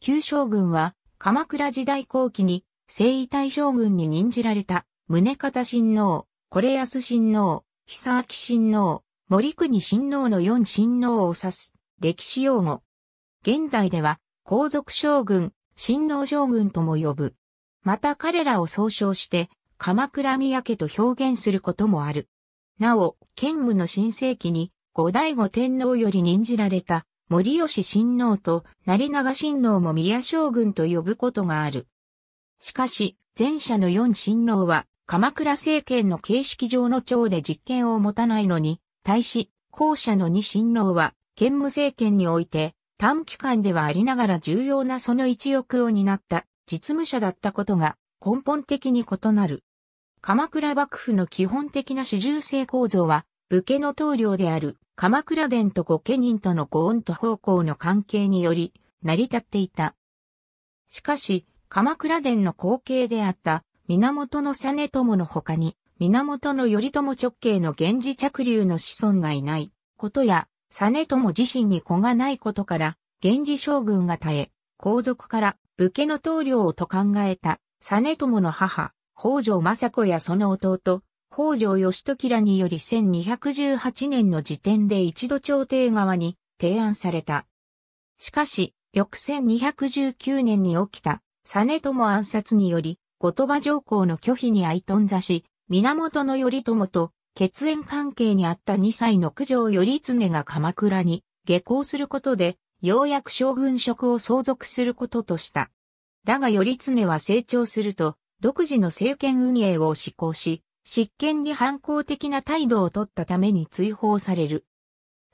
旧将軍は、鎌倉時代後期に、征夷大将軍に任じられた、宗方親王、これ安親王、久明親王、森国親王の四親王を指す、歴史用語。現代では、皇族将軍、親王将軍とも呼ぶ。また彼らを総称して、鎌倉宮家と表現することもある。なお、建武の新世紀に、後醍醐天皇より任じられた、森吉親王と成長親王も宮将軍と呼ぶことがある。しかし、前者の四親王は、鎌倉政権の形式上の長で実権を持たないのに、対し、後者の二親王は、兼務政権において、短期間ではありながら重要なその一翼を担った実務者だったことが根本的に異なる。鎌倉幕府の基本的な主従性構造は、武家の棟梁である鎌倉殿と御家人との御恩と奉公の関係により、成り立っていた。しかし、鎌倉殿の後継であった源の実朝の他に、源頼朝直系の源氏着流の子孫がいないことや、実朝自身に子がないことから、源氏将軍が絶え、皇族から武家の棟梁をと考えた、実朝の母、北条政子やその弟、北条義時らにより1218年の時点で一度朝廷側に提案された。しかし、翌1219年に起きた、実友暗殺により、後鳥羽上皇の拒否に相頓挫し、源頼朝と血縁関係にあった2歳の九条頼常が鎌倉に下校することで、ようやく将軍職を相続することとした。だが頼常は成長すると、独自の政権運営を施行し、執権に反抗的な態度を取ったために追放される。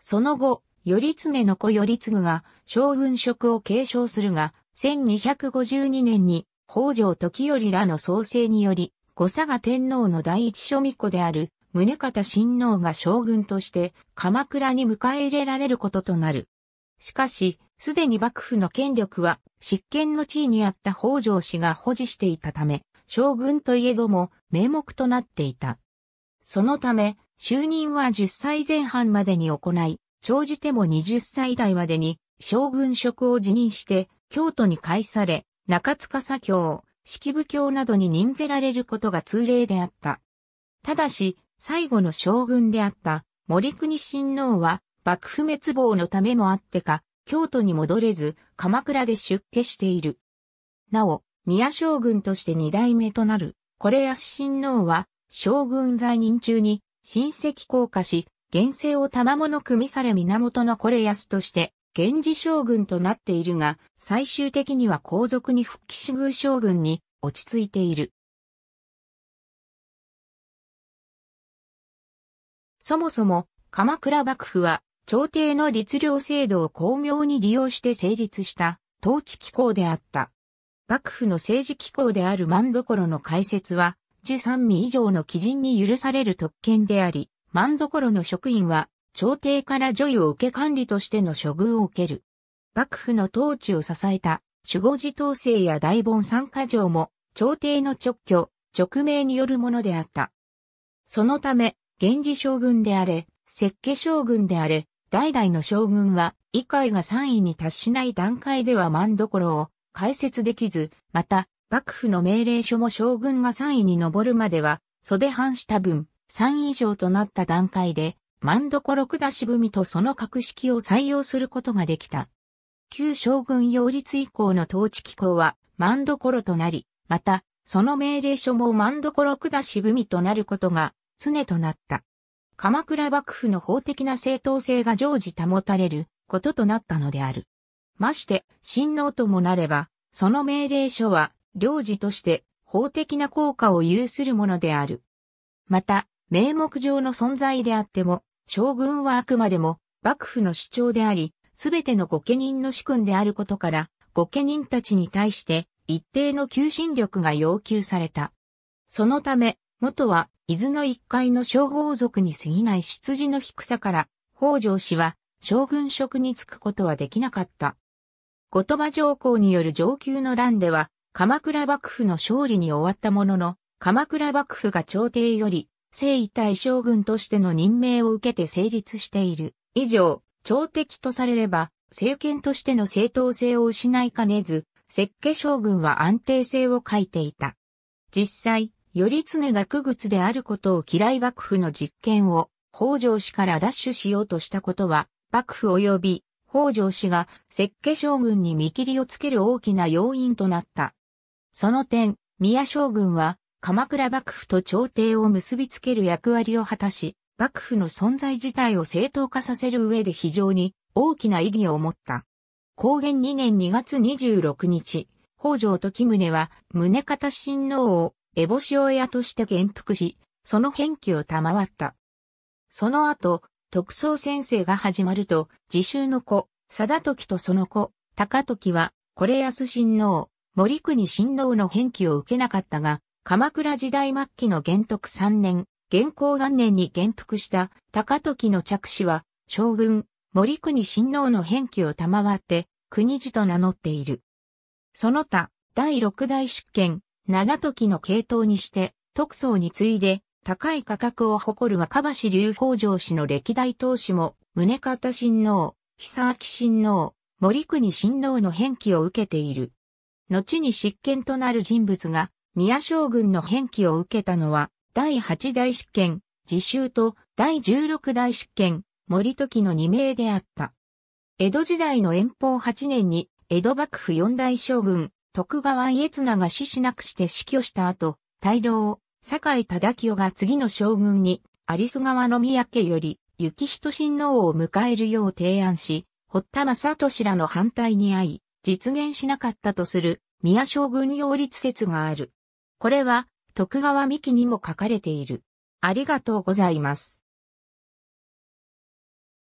その後、頼常の子頼次が将軍職を継承するが、1252年に北条時頼らの創生により、五佐賀天皇の第一庶民子である宗方親王が将軍として鎌倉に迎え入れられることとなる。しかし、すでに幕府の権力は執権の地位にあった北条氏が保持していたため、将軍といえども名目となっていた。そのため、就任は10歳前半までに行い、長じても20歳代までに将軍職を辞任して、京都に返され、中塚左京、式部教などに任ぜられることが通例であった。ただし、最後の将軍であった森国親王は、幕府滅亡のためもあってか、京都に戻れず、鎌倉で出家している。なお、宮将軍として二代目となる、これ安親王は、将軍在任中に、親戚降下し、現世を賜物組され源のこれ安として、源氏将軍となっているが、最終的には皇族に復帰し宮将軍に落ち着いている。そもそも、鎌倉幕府は、朝廷の律令制度を巧妙に利用して成立した、統治機構であった。幕府の政治機構である万所の解説は、十三味以上の基人に許される特権であり、万所の職員は、朝廷から女位を受け管理としての処遇を受ける。幕府の統治を支えた、守護寺統制や大盆参加条も、朝廷の直挙、直命によるものであった。そのため、源氏将軍であれ、設家将軍であれ、代々の将軍は、議会が3位に達しない段階では万所を解説できず、また、幕府の命令書も将軍が3位に上るまでは、袖半した分、3以上となった段階で、万所六田渋みとその格式を採用することができた。旧将軍擁立以降の統治機構は万所となり、また、その命令書も万所六田渋みとなることが常となった。鎌倉幕府の法的な正当性が常時保たれることとなったのである。まして、親王ともなれば、その命令書は、領事として法的な効果を有するものである。また、名目上の存在であっても、将軍はあくまでも幕府の主張であり、すべての御家人の主君であることから、御家人たちに対して一定の求心力が要求された。そのため、元は伊豆の一階の将豪族に過ぎない羊の低さから、北条氏は将軍職に就くことはできなかった。後鳥羽上皇による上級の乱では、鎌倉幕府の勝利に終わったものの、鎌倉幕府が朝廷より、征夷大将軍としての任命を受けて成立している。以上、朝敵とされれば、政権としての正当性を失いかねず、設計将軍は安定性を欠いていた。実際、頼常が区靴であることを嫌い幕府の実権を、北条氏から奪取しようとしたことは、幕府及び北条氏が石家将軍に見切りをつける大きな要因となった。その点、宮将軍は鎌倉幕府と朝廷を結びつける役割を果たし、幕府の存在自体を正当化させる上で非常に大きな意義を持った。公元2年2月26日、北条時宗は宗方親王を烏帽子親として元服し、その返記を賜った。その後、特捜先生が始まると、自習の子、貞時とその子、高時は、これ安親王、森国親王の返記を受けなかったが、鎌倉時代末期の元徳3年、元光元年に元服した高時の着手は、将軍、森国親王の返記を賜って、国寺と名乗っている。その他、第六代執権、長時の系統にして、特捜に次いで、高い価格を誇る若橋流北条氏の歴代当主も、宗方親王、久明親王、森国親王の返記を受けている。後に執権となる人物が、宮将軍の返記を受けたのは、第8代執権、自習と第16代執権、森時の2名であった。江戸時代の遠方8年に、江戸幕府4大将軍、徳川家綱が死しなくして死去した後、大老、酒井忠清が次の将軍に、有栖川の宮家より、幸人親王を迎えるよう提案し、堀田正俊らの反対に遭い、実現しなかったとする、宮将軍擁立説がある。これは、徳川三木にも書かれている。ありがとうございます。